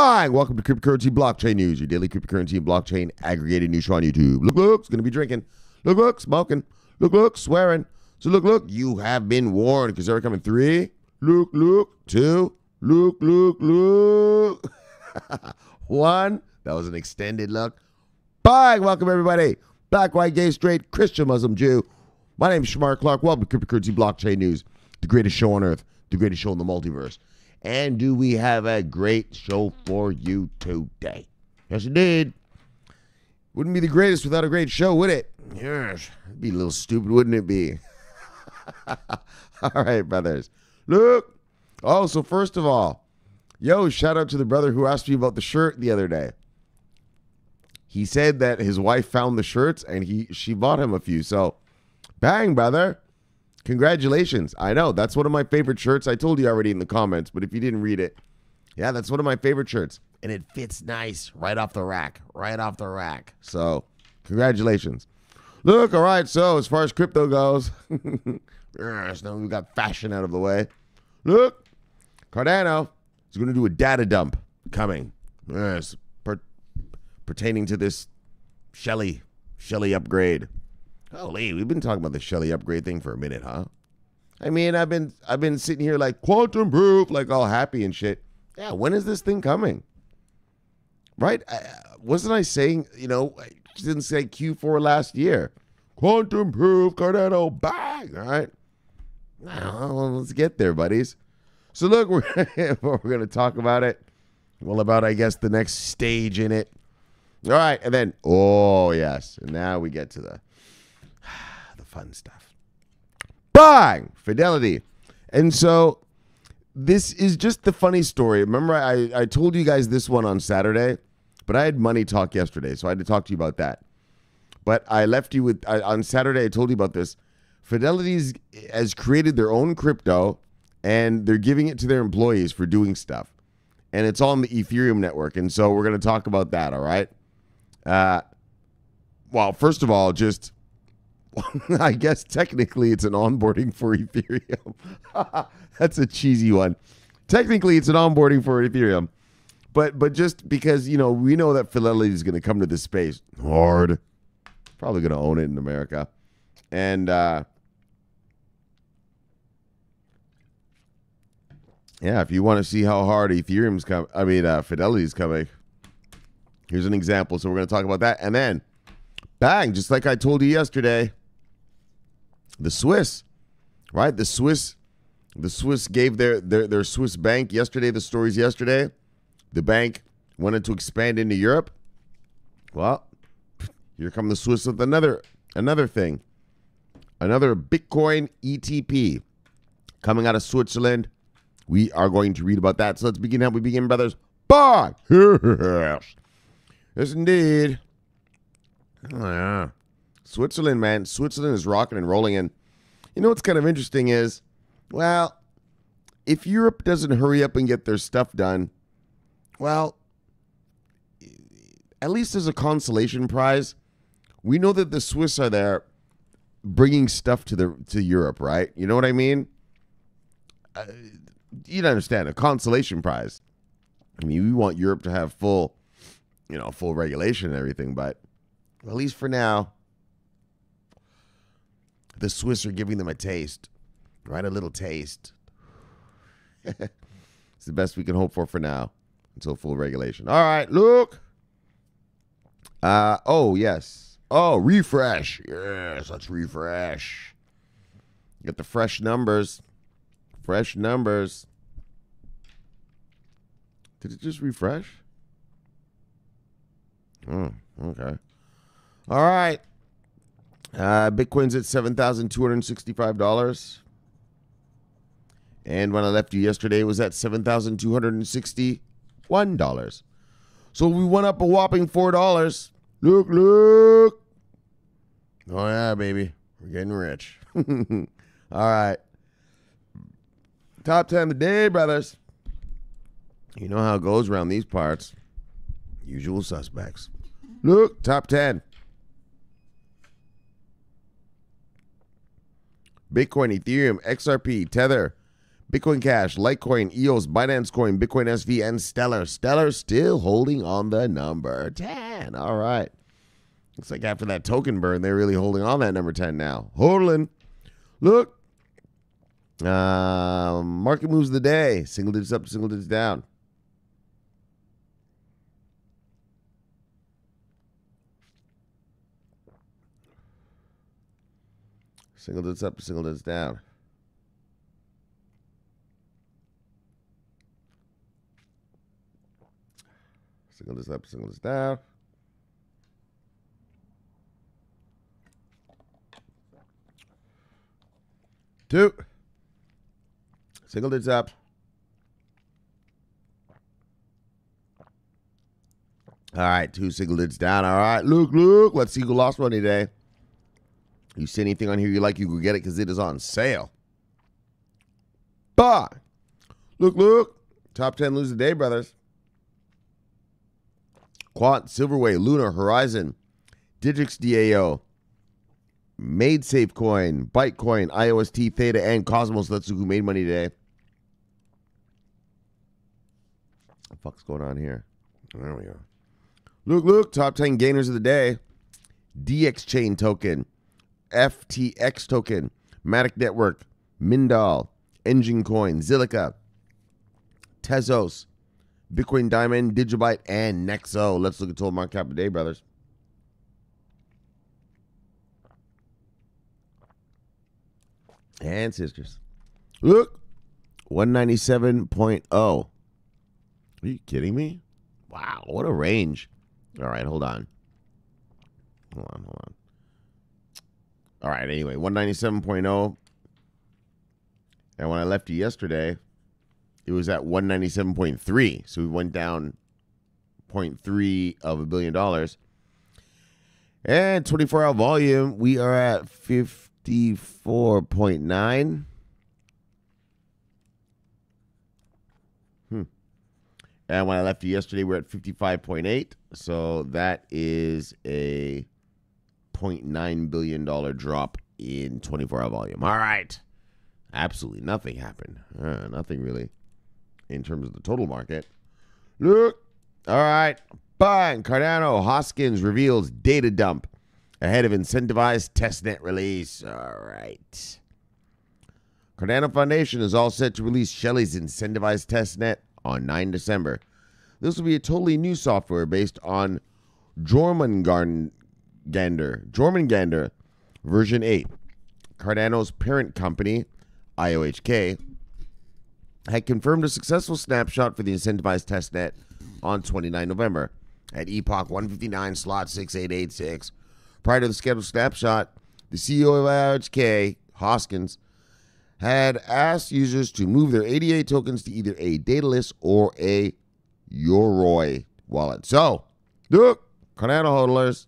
Hi, welcome to Cryptocurrency Blockchain News, your daily cryptocurrency and blockchain aggregated news show on YouTube. Look, look's gonna be drinking. Look, look, smoking. Look, look, swearing. So look, look, you have been warned because they're coming three. Look, look, two. Look, look, look. One. That was an extended look. Bye. Welcome everybody. Black, white, gay, straight, Christian, Muslim, Jew. My name is Shamar Clark. Welcome to Cryptocurrency Blockchain News, the greatest show on earth, the greatest show in the multiverse. And do we have a great show for you today? Yes, indeed. Wouldn't be the greatest without a great show, would it? Yes. It'd be a little stupid, wouldn't it be? all right, brothers. Look. Oh, so first of all, yo, shout out to the brother who asked me about the shirt the other day. He said that his wife found the shirts and he she bought him a few. So, bang, brother. Congratulations. I know. That's one of my favorite shirts. I told you already in the comments, but if you didn't read it, yeah, that's one of my favorite shirts. And it fits nice right off the rack, right off the rack. So, congratulations. Look, all right, so as far as crypto goes, so we got fashion out of the way. Look, Cardano is going to do a data dump coming. Yes, per pertaining to this Shelly, Shelly upgrade. Holy, we've been talking about the Shelly upgrade thing for a minute, huh? I mean, I've been I've been sitting here like quantum proof, like all happy and shit. Yeah, when is this thing coming? Right? I, wasn't I saying, you know, I didn't say Q4 last year. Quantum proof Cardano bang, all right? Well, let's get there, buddies. So look, we're, we're going to talk about it. Well, about I guess the next stage in it. All right, and then oh yes, and now we get to the fun stuff. Bang! Fidelity. And so this is just the funny story. Remember, I, I told you guys this one on Saturday, but I had money talk yesterday, so I had to talk to you about that. But I left you with, I, on Saturday, I told you about this. Fidelity's has created their own crypto and they're giving it to their employees for doing stuff. And it's on the Ethereum network. And so we're going to talk about that, all right? Uh, well, first of all, just I guess technically it's an onboarding for Ethereum. That's a cheesy one. Technically it's an onboarding for Ethereum. But but just because, you know, we know that Fidelity is going to come to this space hard. Probably going to own it in America. And uh Yeah, if you want to see how hard Ethereum's coming, I mean, uh, Fidelity's coming. Here's an example. So we're going to talk about that. And then, bang, just like I told you yesterday, the Swiss, right? The Swiss, the Swiss gave their their their Swiss bank yesterday. The stories yesterday, the bank wanted to expand into Europe. Well, here come the Swiss with another another thing, another Bitcoin ETP coming out of Switzerland. We are going to read about that. So let's begin how we begin, brothers. Bye. yes, indeed. Oh, yeah. Switzerland, man, Switzerland is rocking and rolling. And you know what's kind of interesting is, well, if Europe doesn't hurry up and get their stuff done, well, at least as a consolation prize, we know that the Swiss are there bringing stuff to the to Europe, right? You know what I mean? Uh, you don't understand a consolation prize. I mean, we want Europe to have full, you know, full regulation and everything, but at least for now, the Swiss are giving them a taste, right? A little taste. it's the best we can hope for for now until full regulation. All right, look. Uh, oh, yes. Oh, refresh. Yes, let's refresh. Get the fresh numbers. Fresh numbers. Did it just refresh? Oh, okay. All right. Uh, Bitcoin's at seven thousand two hundred sixty-five dollars, and when I left you yesterday, it was at seven thousand two hundred sixty-one dollars. So we went up a whopping four dollars. Look, look. Oh yeah, baby, we're getting rich. All right, top ten of the day, brothers. You know how it goes around these parts. Usual suspects. Look, top ten. Bitcoin, Ethereum, XRP, Tether, Bitcoin Cash, Litecoin, EOS, Binance Coin, Bitcoin SV, and Stellar. Stellar still holding on the number 10. All right. Looks like after that token burn, they're really holding on that number 10 now. Holding. Look. Uh, market moves the day. Single digits up, single digits down. Single digits up, single digits down. Single digits up, single digits down. Two. Single digits up. All right, two single digits down. All right, Luke, Luke, let's see who lost money today. You see anything on here you like, you can get it because it is on sale. But look, look, top ten lose the day, brothers. Quant, Silverway, Lunar Horizon, Digix DAO, Made SafeCoin, Bytecoin, IOST, Theta, and Cosmos. Let's see who made money today. What the fuck's going on here? There we go. Look, look, top 10 gainers of the day. DX Chain token, FTX token, Matic Network, Mindal, Engine Coin, Zilica, Tezos, Bitcoin Diamond, Digibyte, and Nexo. Let's look at total market cap today, brothers. And sisters. Look, 197.0. Are you kidding me? Wow, what a range. All right, hold on. Hold on, hold on. All right, anyway, 197.0. And when I left you yesterday, it was at 197.3. So we went down 0.3 of a billion dollars. And 24 hour volume, we are at 54.9. Hmm. And when I left you yesterday, we we're at 55.8. So that is a $1.9 billion drop in 24 hour volume. All right. Absolutely nothing happened. Uh, nothing really in terms of the total market. Look. All right. Bang. Cardano Hoskins reveals data dump ahead of incentivized testnet release. All right. Cardano Foundation is all set to release Shelley's incentivized testnet on 9 December. This will be a totally new software based on Jormungand Gander, Jorman Gander, version 8. Cardano's parent company, IOHK, had confirmed a successful snapshot for the incentivized testnet on 29 November at Epoch 159 slot 6886. Prior to the scheduled snapshot, the CEO of IOHK, Hoskins, had asked users to move their ADA tokens to either a Datalist or a Yoroi wallet. So, look, Cardano hodlers,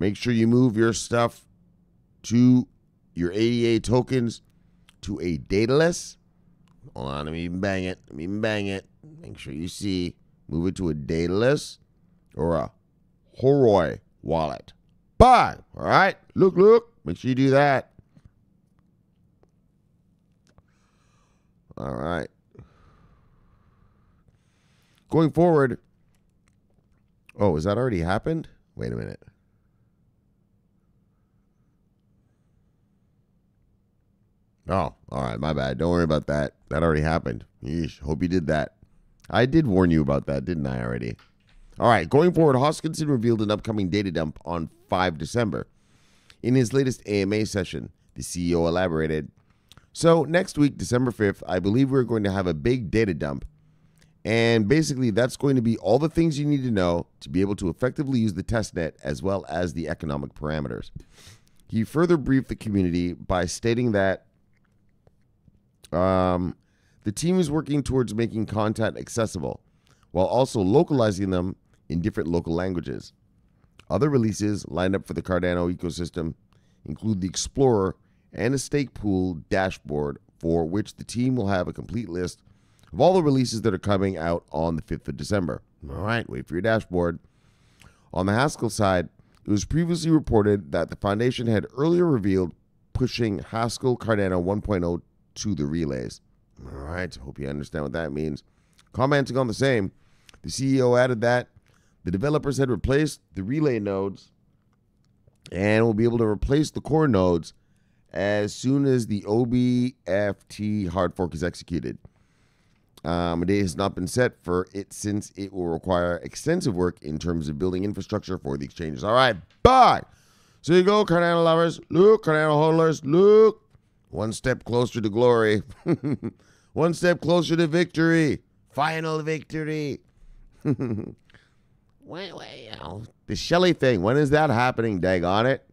Make sure you move your stuff to your ADA tokens to a dataless. Hold on, let me bang it. Let me bang it. Make sure you see. Move it to a dataless or a Horoi wallet. Bye. All right. Look, look. Make sure you do that. All right. Going forward. Oh, has that already happened? Wait a minute. Oh, all right, my bad. Don't worry about that. That already happened. Yeesh, hope you did that. I did warn you about that, didn't I already? All right, going forward, Hoskinson revealed an upcoming data dump on 5 December. In his latest AMA session, the CEO elaborated So, next week, December 5th, I believe we're going to have a big data dump. And basically, that's going to be all the things you need to know to be able to effectively use the testnet as well as the economic parameters. He further briefed the community by stating that um, the team is working towards making content accessible while also localizing them in different local languages. Other releases lined up for the Cardano ecosystem include the Explorer and a stake pool dashboard, for which the team will have a complete list of all the releases that are coming out on the 5th of December. All right, wait for your dashboard. On the Haskell side, it was previously reported that the foundation had earlier revealed pushing Haskell Cardano 1.0 to the relays. All right, hope you understand what that means. Commenting on the same, the CEO added that the developers had replaced the relay nodes and will be able to replace the core nodes as soon as the OBFT hard fork is executed. Um, a date has not been set for it since it will require extensive work in terms of building infrastructure for the exchanges. All right, bye. So you go, Cardano lovers, look, Cardano holders, look. One step closer to glory. One step closer to victory. Final victory. Wait, wait, the Shelley thing, when is that happening, Dag on it?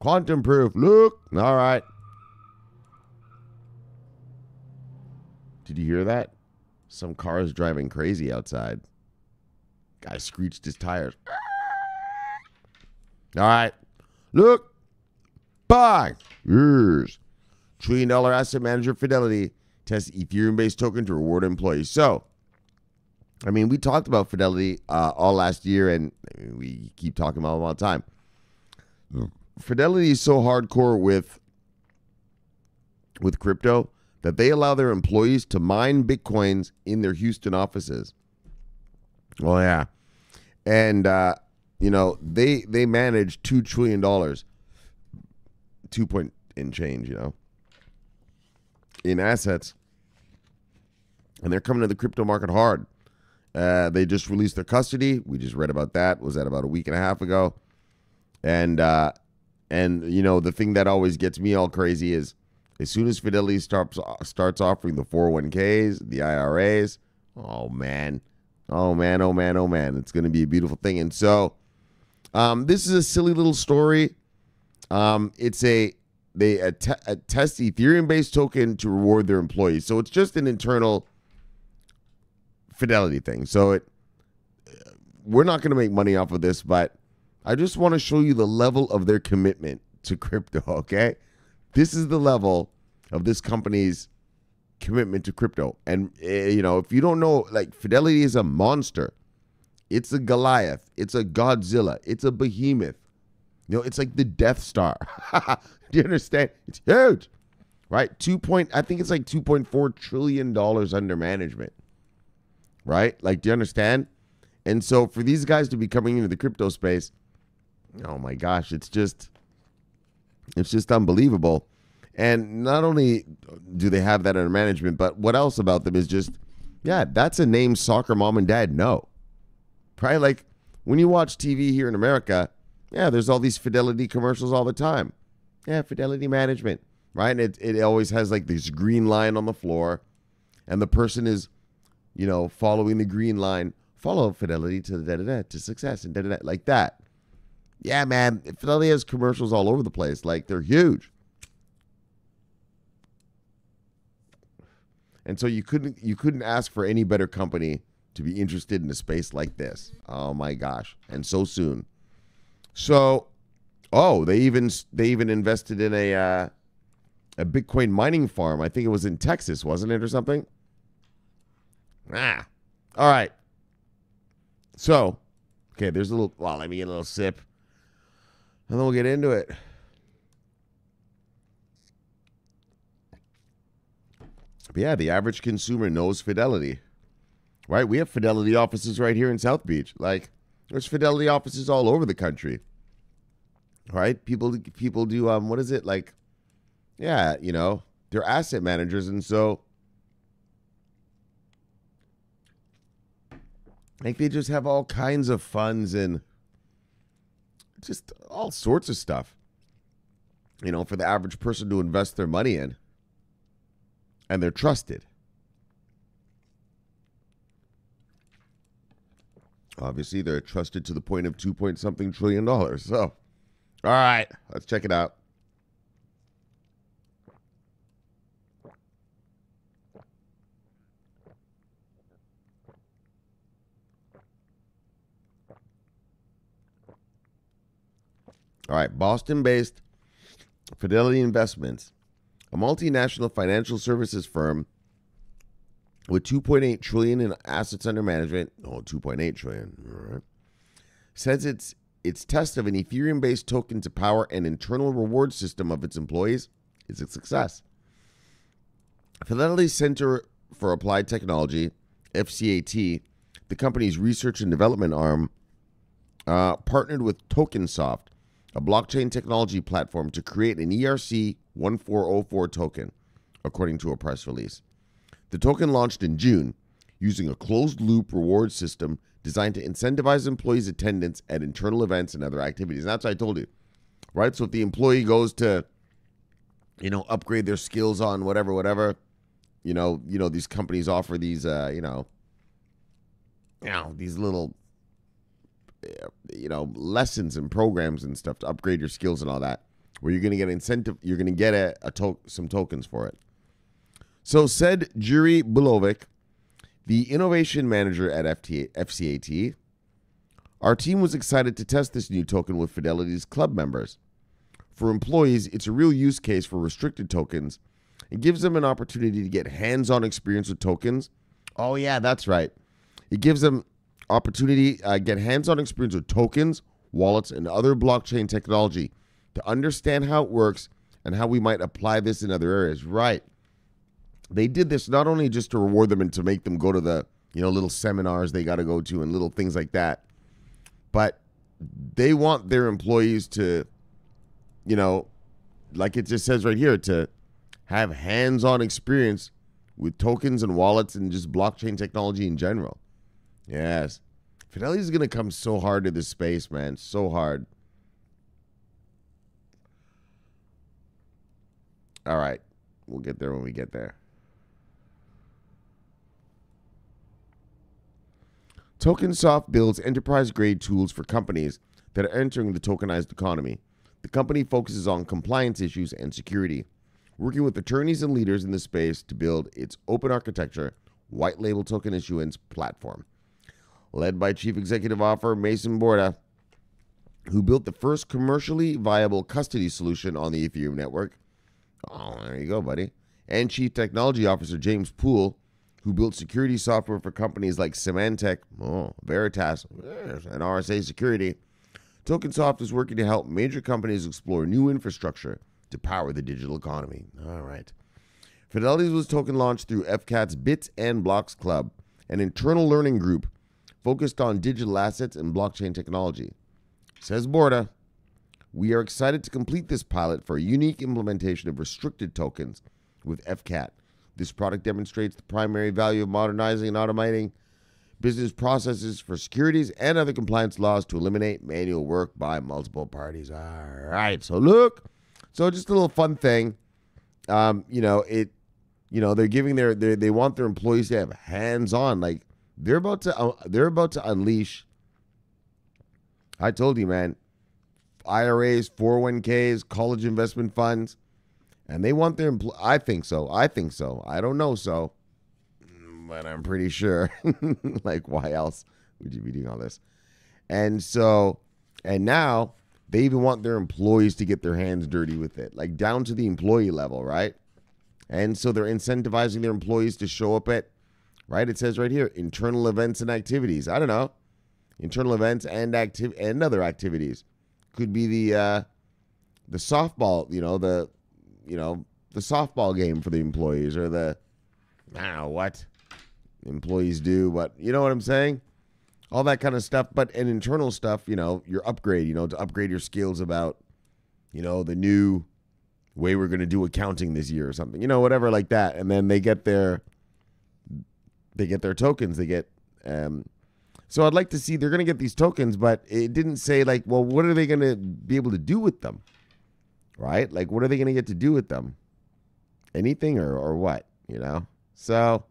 Quantum proof. Look. All right. Did you hear that? Some car is driving crazy outside. Guy screeched his tires. All right. Look. Bye. Years trillion dollar asset manager Fidelity tests Ethereum based token to reward employees. So, I mean, we talked about Fidelity uh, all last year, and we keep talking about them all the time. Fidelity is so hardcore with with crypto that they allow their employees to mine bitcoins in their Houston offices. Oh yeah, and uh, you know they they manage two trillion dollars, two point in change. You know, in assets, and they're coming to the crypto market hard. Uh, they just released their custody. We just read about that. Was that about a week and a half ago? And uh, and you know the thing that always gets me all crazy is as soon as Fidelity starts starts offering the 401ks, the IRAs, oh man, oh man, oh man, oh man, it's going to be a beautiful thing. And so um, this is a silly little story. Um, it's a they att- test Ethereum based token to reward their employees. So it's just an internal fidelity thing. So it we're not going to make money off of this, but I just want to show you the level of their commitment to crypto, okay? This is the level of this company's commitment to crypto. And uh, you know, if you don't know like Fidelity is a monster. It's a Goliath, it's a Godzilla, it's a behemoth. You know, it's like the Death Star. Do you understand? It's huge, right? Two point, I think it's like two point four trillion dollars under management, right? Like, do you understand? And so, for these guys to be coming into the crypto space, oh my gosh, it's just, it's just unbelievable. And not only do they have that under management, but what else about them is just, yeah, that's a name soccer mom and dad know, Probably Like when you watch TV here in America yeah, there's all these Fidelity commercials all the time. Yeah, Fidelity Management, right? And it, it always has like this green line on the floor, and the person is, you know, following the green line. Follow Fidelity to da da da to success and da da da like that. Yeah, man, Fidelity has commercials all over the place. Like they're huge. And so you couldn't you couldn't ask for any better company to be interested in a space like this. Oh my gosh. And so soon. So, oh, they even they even invested in a uh, a Bitcoin mining farm. I think it was in Texas, wasn't it, or something? Ah, all right. So, okay, there's a little. Well, let me get a little sip, and then we'll get into it. But yeah, the average consumer knows Fidelity, right? We have Fidelity offices right here in South Beach, like. There's Fidelity offices all over the country. right? people people do um what is it like? Yeah, you know they're asset managers, and so like they just have all kinds of funds and just all sorts of stuff. You know, for the average person to invest their money in, and they're trusted. Obviously, they're trusted to the point of two point something trillion dollars. So, all right, let's check it out. All right, Boston based Fidelity Investments, a multinational financial services firm with 2.8 trillion in assets under management, oh 2.8 trillion, right, says it's its test of an Ethereum-based token to power an internal reward system of its employees is a success. Fidelity Center for Applied Technology, FCAT, the company's research and development arm, uh, partnered with TokenSoft, a blockchain technology platform, to create an ERC 1404 token, according to a press release. The token launched in June using a closed loop reward system designed to incentivize employees' attendance at internal events and other activities. And that's what I told you, right? So if the employee goes to, you know, upgrade their skills on whatever, whatever, you know, you know, these companies offer these, uh, you know, you know, these little, eh, you know, lessons and programs and stuff to upgrade your skills and all that, where you're going to get incentive, you're going to get a, a to- some tokens for it. So said Juri Bulovic, the innovation manager at FTA, FCAT, our team was excited to test this new token with Fidelity's club members. For employees, it's a real use case for restricted tokens. It gives them an opportunity to get hands-on experience with tokens. Oh yeah, that's right. It gives them opportunity uh, get hands-on experience with tokens, wallets, and other blockchain technology to understand how it works and how we might apply this in other areas. Right they did this not only just to reward them and to make them go to the you know little seminars they got to go to and little things like that, but they want their employees to, you know, like it just says right here, to have hands-on experience with tokens and wallets and just blockchain technology in general. Yes. Fidelity is going to come so hard to this space, man. So hard. All right. We'll get there when we get there. Tokensoft builds enterprise grade tools for companies that are entering the tokenized economy. The company focuses on compliance issues and security, working with attorneys and leaders in the space to build its open architecture, white label token issuance platform. Led by Chief Executive Officer Mason Borda, who built the first commercially viable custody solution on the Ethereum network. Oh, there you go, buddy. And Chief Technology Officer James Poole, who built security software for companies like Symantec, oh, Veritas, and RSA Security, TokenSoft is working to help major companies explore new infrastructure to power the digital economy. All right. Fidelity's was token launched through FCAT's Bits and Blocks Club, an internal learning group focused on digital assets and blockchain technology. Says Borda, we are excited to complete this pilot for a unique implementation of restricted tokens with FCAT – this product demonstrates the primary value of modernizing and automating business processes for securities and other compliance laws to eliminate manual work by multiple parties. All right. So look, so just a little fun thing. Um, you know, it you know, they're giving their they want their employees to have hands-on like they're about to uh, they're about to unleash I told you, man. IRAs, 401ks, college investment funds and they want their. Empl- I think so. I think so. I don't know so, but I'm pretty sure. like, why else would you be doing all this? And so, and now they even want their employees to get their hands dirty with it, like down to the employee level, right? And so they're incentivizing their employees to show up at, right? It says right here, internal events and activities. I don't know, internal events and active and other activities could be the uh, the softball, you know, the you know, the softball game for the employees or the, now what employees do, but you know what I'm saying? All that kind of stuff. But an internal stuff, you know, your upgrade, you know, to upgrade your skills about, you know, the new way we're going to do accounting this year or something, you know, whatever like that. And then they get their, they get their tokens. They get, um, so I'd like to see they're going to get these tokens, but it didn't say like, well, what are they going to be able to do with them? right? Like, what are they going to get to do with them? Anything or, or what, you know? So,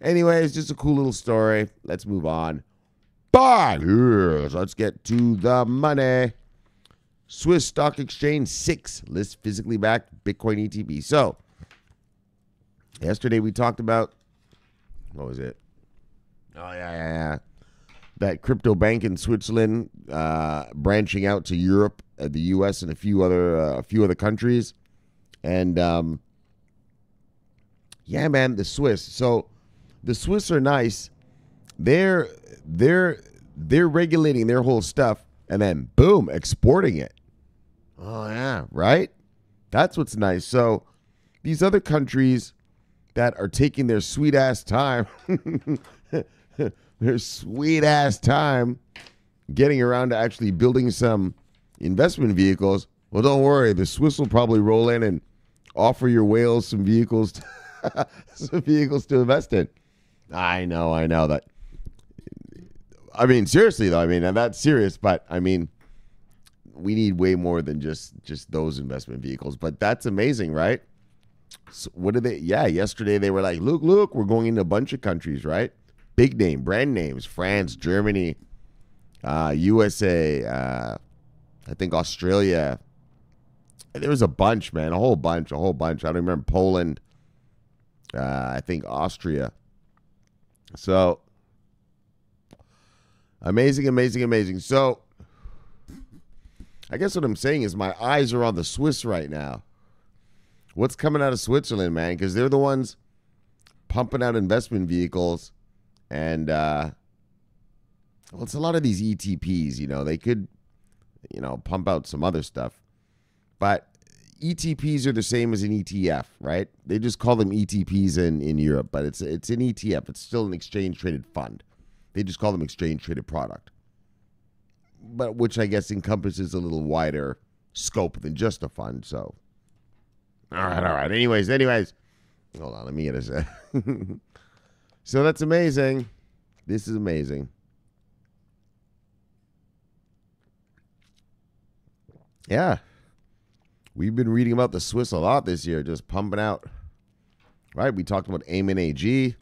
anyway, it's just a cool little story. Let's move on. But yes, let's get to the money. Swiss Stock Exchange 6 lists physically backed Bitcoin ETB. So, yesterday we talked about, what was it? Oh, yeah, yeah, yeah that crypto bank in Switzerland, uh, branching out to Europe, uh, the U.S., and a few other uh, a few other countries, and um, yeah, man, the Swiss. So the Swiss are nice. They're they're they're regulating their whole stuff, and then boom, exporting it. Oh yeah, right. That's what's nice. So these other countries that are taking their sweet ass time. their sweet ass time getting around to actually building some investment vehicles. Well, don't worry, the Swiss will probably roll in and offer your whales some vehicles, to, some vehicles to invest in. I know, I know that. I mean, seriously though. I mean, that's serious, but I mean, we need way more than just just those investment vehicles. But that's amazing, right? So what did they? Yeah, yesterday they were like, "Look, look, we're going into a bunch of countries, right?" big name brand names France, Germany, uh, USA, uh, I think Australia. There was a bunch, man, a whole bunch, a whole bunch. I don't remember Poland. Uh, I think Austria. So amazing, amazing, amazing. So I guess what I'm saying is my eyes are on the Swiss right now. What's coming out of Switzerland, man? Because they're the ones pumping out investment vehicles and uh, well, it's a lot of these ETPs. You know, they could, you know, pump out some other stuff, but ETPs are the same as an ETF, right? They just call them ETPs in in Europe, but it's it's an ETF. It's still an exchange traded fund. They just call them exchange traded product, but which I guess encompasses a little wider scope than just a fund. So, all right, all right. Anyways, anyways, hold on. Let me get a. So that's amazing. This is amazing. Yeah. We've been reading about the Swiss a lot this year, just pumping out. Right? We talked about Amen AG.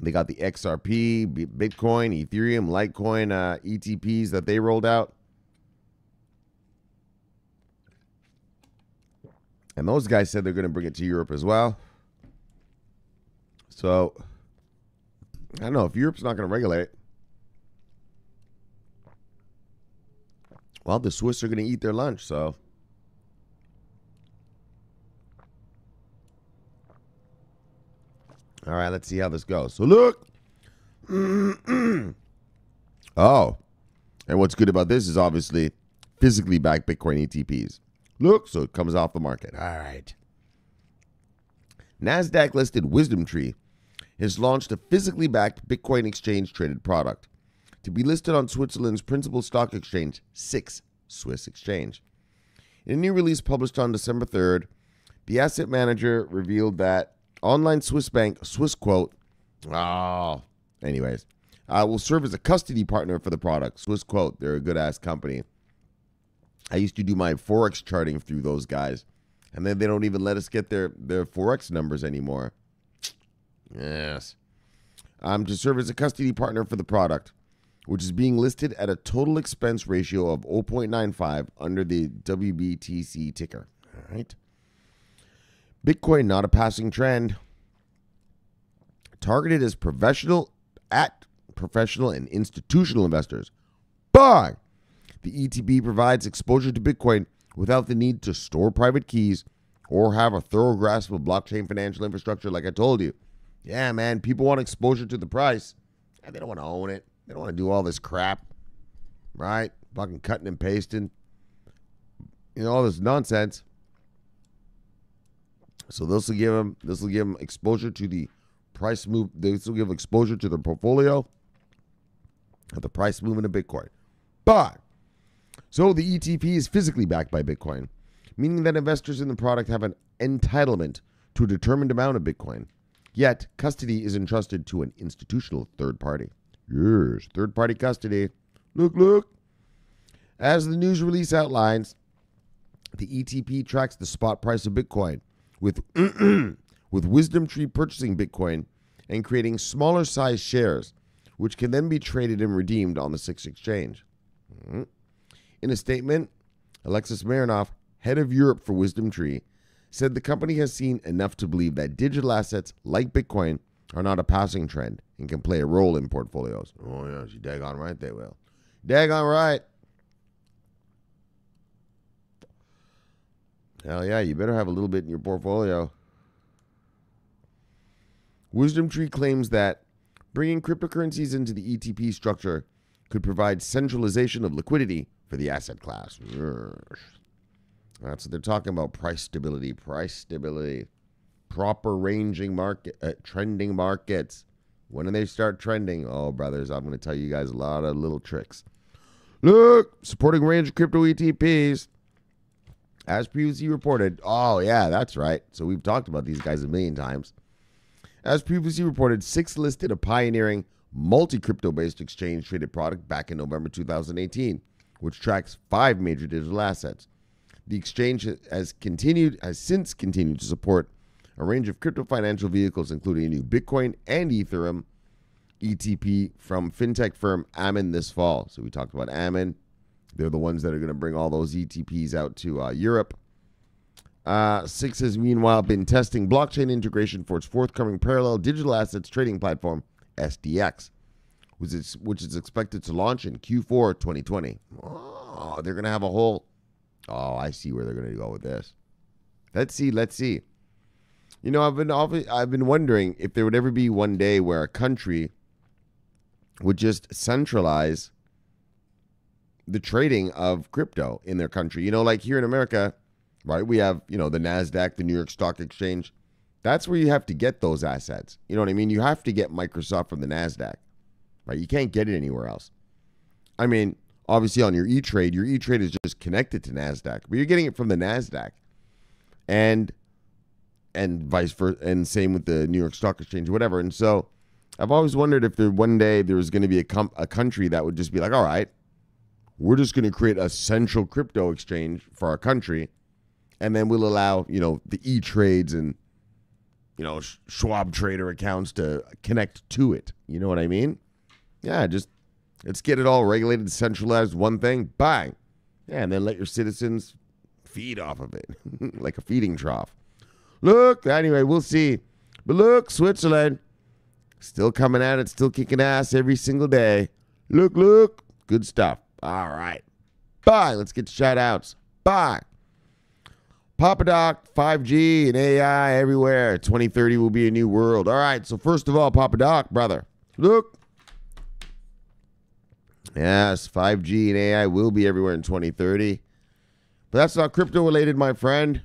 They got the XRP, Bitcoin, Ethereum, Litecoin, uh, ETPs that they rolled out. And those guys said they're going to bring it to Europe as well. So I don't know if Europe's not going to regulate Well, the Swiss are going to eat their lunch, so. All right, let's see how this goes. So look. oh. And what's good about this is obviously physically backed Bitcoin ETPs. Look, so it comes off the market. All right. NASDAQ listed Wisdom Tree has launched a physically backed Bitcoin exchange traded product to be listed on Switzerland's principal stock exchange, SIX Swiss Exchange. In a new release published on December 3rd, the asset manager revealed that online Swiss bank SwissQuote, ah, oh, anyways, uh, will serve as a custody partner for the product. SwissQuote, they're a good ass company. I used to do my forex charting through those guys, and then they don't even let us get their their forex numbers anymore. Yes. Um, to serve as a custody partner for the product, which is being listed at a total expense ratio of 0.95 under the WBTC ticker. All right. Bitcoin, not a passing trend. Targeted as professional at professional and institutional investors. But the ETB provides exposure to Bitcoin without the need to store private keys or have a thorough grasp of blockchain financial infrastructure, like I told you. Yeah, man, people want exposure to the price. Yeah, they don't want to own it. They don't want to do all this crap, right? Fucking cutting and pasting, you know, all this nonsense. So this will give them this will give them exposure to the price move. This will give exposure to their portfolio of the price movement of Bitcoin. But so the ETP is physically backed by Bitcoin, meaning that investors in the product have an entitlement to a determined amount of Bitcoin. Yet, custody is entrusted to an institutional third party. Yes, third party custody. Look, look. As the news release outlines, the ETP tracks the spot price of Bitcoin, with, with Wisdom Tree purchasing Bitcoin and creating smaller size shares, which can then be traded and redeemed on the SIX exchange. Mm-hmm. In a statement, Alexis Marinoff, head of Europe for Wisdom Tree, said the company has seen enough to believe that digital assets like Bitcoin are not a passing trend and can play a role in portfolios. Oh, yeah, she daggone right they will. Daggone right. Hell yeah, you better have a little bit in your portfolio. Wisdom Tree claims that bringing cryptocurrencies into the ETP structure could provide centralization of liquidity for the asset class. That's what they're talking about price stability, price stability, proper ranging market, uh, trending markets. When do they start trending? Oh, brothers, I'm going to tell you guys a lot of little tricks. Look, supporting range of crypto ETPs. As previously reported, oh, yeah, that's right. So we've talked about these guys a million times. As previously reported, Six listed a pioneering multi crypto based exchange traded product back in November 2018, which tracks five major digital assets the exchange has continued has since continued to support a range of crypto financial vehicles, including a new Bitcoin and Ethereum ETP from fintech firm Ammon this fall. So we talked about Ammon. They're the ones that are going to bring all those ETPs out to uh, Europe. Uh, Six has meanwhile been testing blockchain integration for its forthcoming parallel digital assets trading platform, SDX, which is, which is expected to launch in Q4 2020. Oh, they're going to have a whole Oh, I see where they're going to go with this. Let's see. Let's see. You know, I've been I've been wondering if there would ever be one day where a country would just centralize the trading of crypto in their country. You know, like here in America, right? We have, you know, the Nasdaq, the New York Stock Exchange. That's where you have to get those assets. You know what I mean? You have to get Microsoft from the Nasdaq. Right? You can't get it anywhere else. I mean, obviously on your E Trade. Your E Trade is just connected to Nasdaq, but you're getting it from the Nasdaq, and and vice versa, and same with the New York Stock Exchange, whatever. And so, I've always wondered if there one day there was going to be a com- a country that would just be like, all right, we're just going to create a central crypto exchange for our country, and then we'll allow you know the E Trades and you know Schwab trader accounts to connect to it. You know what I mean? Yeah, just Let's get it all regulated, centralized, one thing, bang. Yeah, and then let your citizens feed off of it like a feeding trough. Look, anyway, we'll see. But look, Switzerland still coming at it, still kicking ass every single day. Look, look, good stuff. All right. Bye. Let's get shout outs. Bye. Papa Doc, 5G and AI everywhere. 2030 will be a new world. All right. So, first of all, Papa Doc, brother, look, Yes, 5G and AI will be everywhere in 2030. But that's not crypto related, my friend.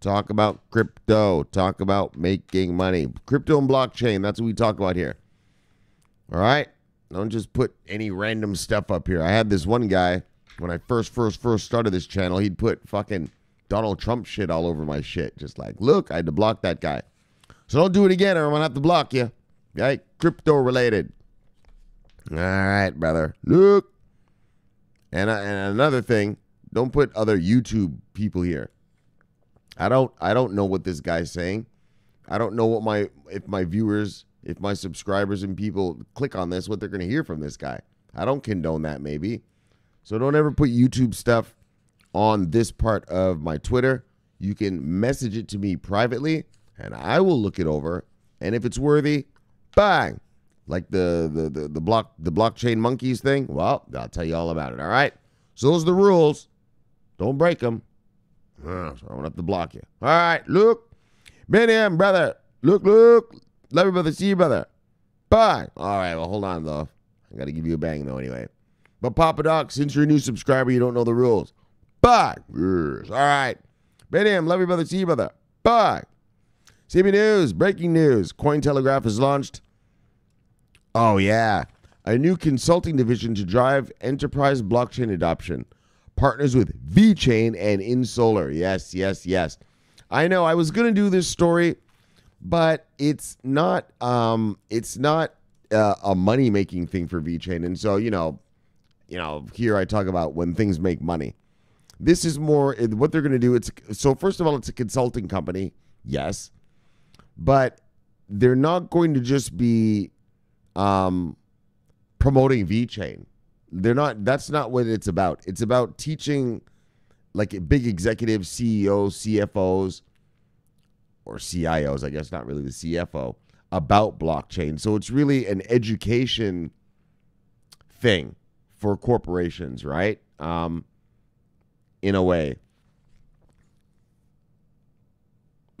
Talk about crypto. Talk about making money. Crypto and blockchain. That's what we talk about here. All right? Don't just put any random stuff up here. I had this one guy when I first, first, first started this channel, he'd put fucking Donald Trump shit all over my shit. Just like, look, I had to block that guy. So don't do it again or I'm going to have to block you. Right? Crypto related. All right, brother. Look. And I, uh, and another thing, don't put other YouTube people here. I don't I don't know what this guy's saying. I don't know what my if my viewers, if my subscribers and people click on this, what they're going to hear from this guy. I don't condone that maybe. So don't ever put YouTube stuff on this part of my Twitter. You can message it to me privately and I will look it over and if it's worthy, bang, like the, the the the, block the blockchain monkeys thing? Well, I'll tell you all about it. All right. So those are the rules. Don't break them. so I gonna have to block you. All right, Luke, Benham, brother. Look, look. love you, brother. See you, brother. Bye. All right. Well, hold on though. I gotta give you a bang though. Anyway. But Papa Doc, since you're a new subscriber, you don't know the rules. Bye. Yes. All right. Benham, love you, brother. See you, brother. Bye. CB News, breaking news. Cointelegraph is launched Oh, yeah. A new consulting division to drive enterprise blockchain adoption. Partners with VChain and InSolar. Yes, yes, yes. I know I was going to do this story, but it's not um, it's not uh, a money making thing for VChain. And so, you know, you know, here I talk about when things make money. This is more what they're going to do. It's so first of all, it's a consulting company. Yes. But they're not going to just be um, promoting V Chain. They're not. That's not what it's about. It's about teaching, like big executives, CEOs, CFOs, or CIOs. I guess not really the CFO about blockchain. So it's really an education thing for corporations, right? Um, in a way.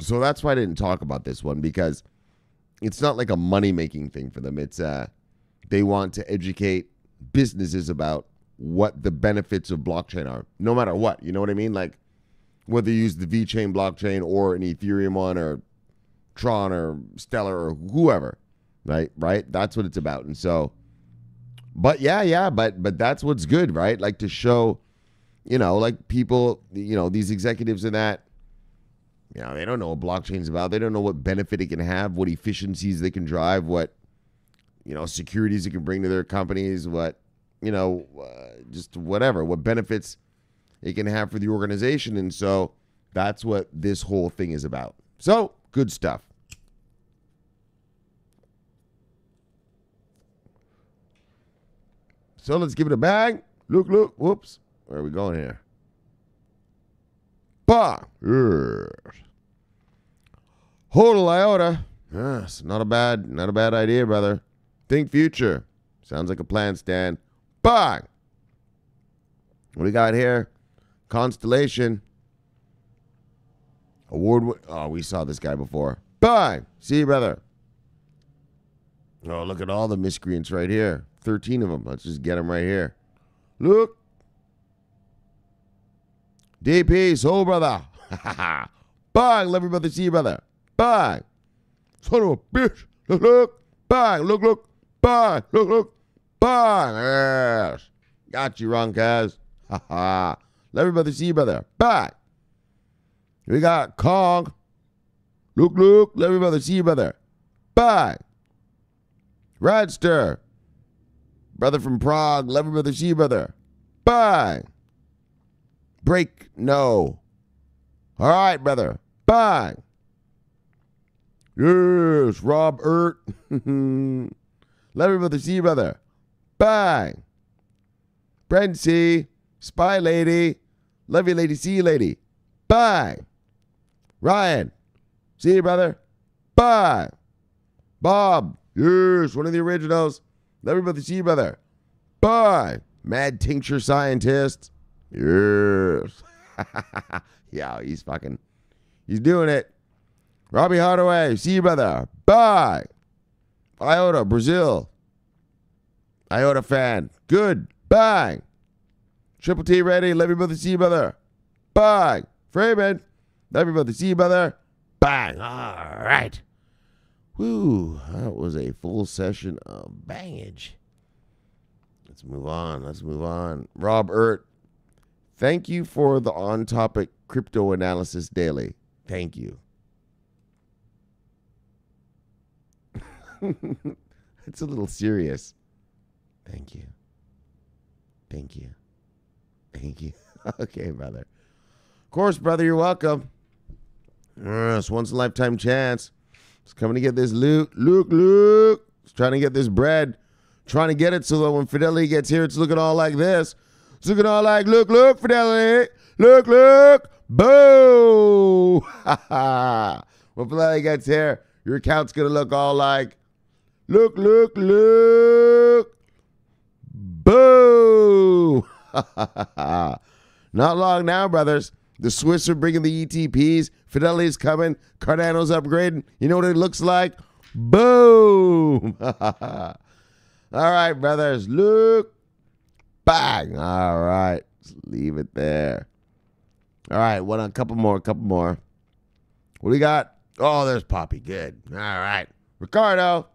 So that's why I didn't talk about this one because it's not like a money making thing for them. It's uh, they want to educate businesses about what the benefits of blockchain are, no matter what. You know what I mean? Like whether you use the V chain blockchain or an Ethereum one or Tron or Stellar or whoever, right? Right? That's what it's about. And so, but yeah, yeah, but but that's what's good, right? Like to show, you know, like people, you know, these executives and that know, they don't know what blockchain's about. They don't know what benefit it can have, what efficiencies they can drive, what you know securities it can bring to their companies, what you know, uh, just whatever, what benefits it can have for the organization. And so that's what this whole thing is about. So good stuff. So let's give it a bang. Look, look, whoops. Where are we going here? Bah. Hodel iota. Yes, not a bad, not a bad idea, brother. Think future. Sounds like a plan, Stan. Bang! What do we got here? Constellation. Award. Oh, we saw this guy before. Bye. See you, brother. Oh, look at all the miscreants right here. 13 of them. Let's just get them right here. Look. DP, soul brother. Bye. Love you, brother. See you, brother. Bye, Son of a bitch. Look, look, bye. Look, look, bye. Look, look, bye. Yes. Got you, wrong guys. Ha ha. Let everybody see you, brother. Bye. We got Kong. Look, look. Let everybody see you, brother. Bye. Radster. Brother from Prague. Let everybody see you, brother. Bye. Break. No. All right, brother. Bye. Yes, Rob Ert. Love you, brother, see you, brother. Bye. C. Spy lady. Love you, lady. See you, lady. Bye. Ryan. See you, brother. Bye. Bob. Yes, one of the originals. Love you, brother. See you, brother. Bye. Mad tincture scientist. Yes. yeah, he's fucking. He's doing it. Robbie Hardaway, see you, brother. Bye. Iota, Brazil. Iota fan. Good. Bang. Triple T ready. Love you, brother. See you, brother. Bye. Freeman. Love you, brother. See you, brother. Bang. All right. Woo. That was a full session of bangage. Let's move on. Let's move on. Rob Ert. Thank you for the on topic crypto analysis daily. Thank you. it's a little serious. Thank you. Thank you. Thank you. okay, brother. Of course, brother, you're welcome. it's once in a lifetime chance. It's coming to get this loot. Luke, Luke. It's trying to get this bread. Trying to get it so that when Fidelity gets here, it's looking all like this. It's looking all like, look, look, Fidelity. Look, look. Boo. when Fidelity gets here, your account's going to look all like, Look, look, look. Boo. Not long now, brothers. The Swiss are bringing the ETPs. Fidelity's coming. Cardano's upgrading. You know what it looks like? Boom. All right, brothers. Look. Bang. All right. Let's leave it there. All right. One, a couple more. A couple more. What do we got? Oh, there's Poppy. Good. All right. Ricardo.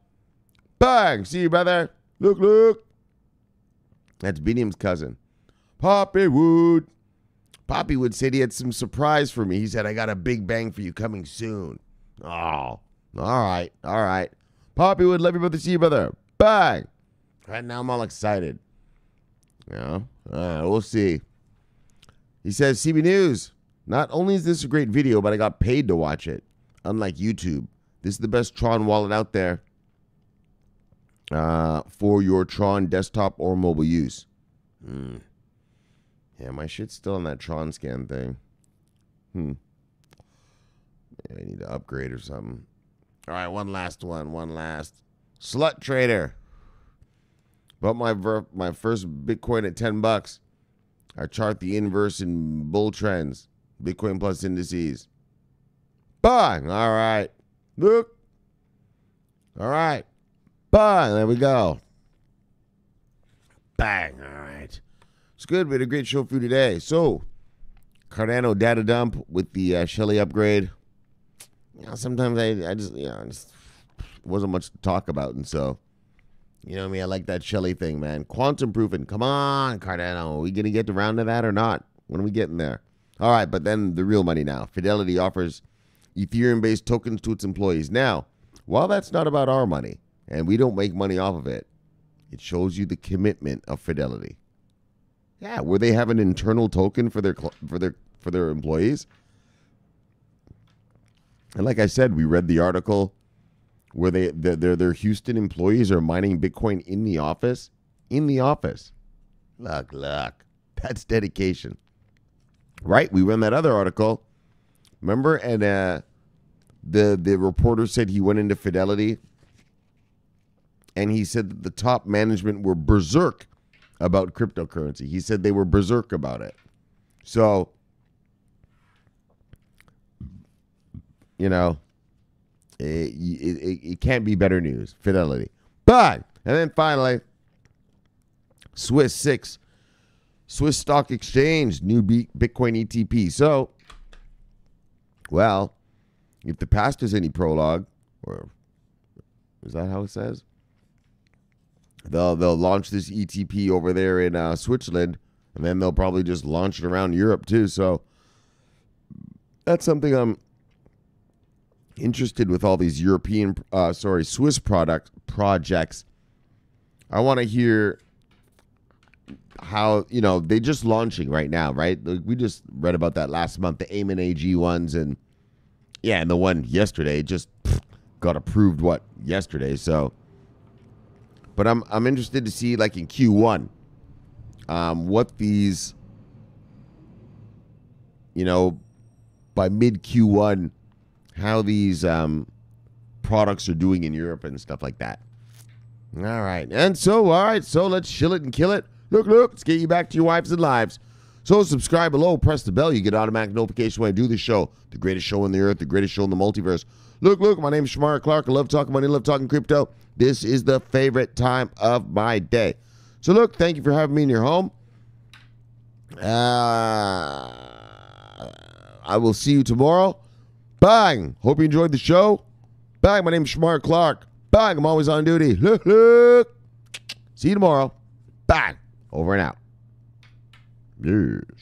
Bang! See you, brother. Look, look. That's Biniam's cousin. Poppy Wood. Poppy Wood said he had some surprise for me. He said, I got a big bang for you coming soon. Oh, all right, all right. Poppy Wood, love you, brother. See you, brother. Bang! Right now, I'm all excited. Yeah, all uh, we'll see. He says, CB News, not only is this a great video, but I got paid to watch it. Unlike YouTube, this is the best Tron wallet out there uh, for your Tron desktop or mobile use. Yeah, hmm. my shit's still on that Tron scan thing. Hmm. Maybe I need to upgrade or something. All right, one last one. One last. Slut trader. Bought my ver- my first Bitcoin at 10 bucks. I chart the inverse in bull trends, Bitcoin plus indices. Bang! All right. Look. All right. Bang! There we go. Bang! All right. It's good. We had a great show for you today. So, Cardano data dump with the uh, Shelly upgrade. You know, sometimes I, I just, you know, just wasn't much to talk about. And so, you know I me, mean? I like that Shelly thing, man. Quantum proofing. Come on, Cardano. Are we going to get around to that or not? When are we getting there? All right, but then the real money now. Fidelity offers Ethereum based tokens to its employees. Now, while that's not about our money, and we don't make money off of it. It shows you the commitment of Fidelity. Yeah, where they have an internal token for their for their for their employees. And like I said, we read the article where they their their Houston employees are mining Bitcoin in the office, in the office. Look, look, that's dedication, right? We read that other article, remember? And uh, the the reporter said he went into Fidelity and he said that the top management were berserk about cryptocurrency. He said they were berserk about it. So, you know, it, it, it can't be better news. Fidelity. But, and then finally, Swiss 6, Swiss Stock Exchange, new Bitcoin ETP. So, well, if the past is any prologue, or is that how it says? They'll they'll launch this ETP over there in uh, Switzerland, and then they'll probably just launch it around Europe too. So that's something I'm interested with all these European, uh, sorry, Swiss product projects. I want to hear how you know they just launching right now, right? We just read about that last month, the Aim and AG ones, and yeah, and the one yesterday just pff, got approved what yesterday, so but I'm I'm interested to see like in Q1, um, what these, you know, by mid Q1, how these um, products are doing in Europe and stuff like that. All right, and so all right, so let's chill it and kill it. Look, look, let's get you back to your wives and lives. So subscribe below, press the bell, you get automatic notification when I do the show. The greatest show on the earth, the greatest show in the multiverse. Look, look, my name is Shamara Clark. I love talking money, love talking crypto. This is the favorite time of my day. So, look, thank you for having me in your home. Uh, I will see you tomorrow. Bang! Hope you enjoyed the show. Bang! My name is Shamar Clark. Bang! I'm always on duty. Look, look. See you tomorrow. Bang! Over and out. Yes.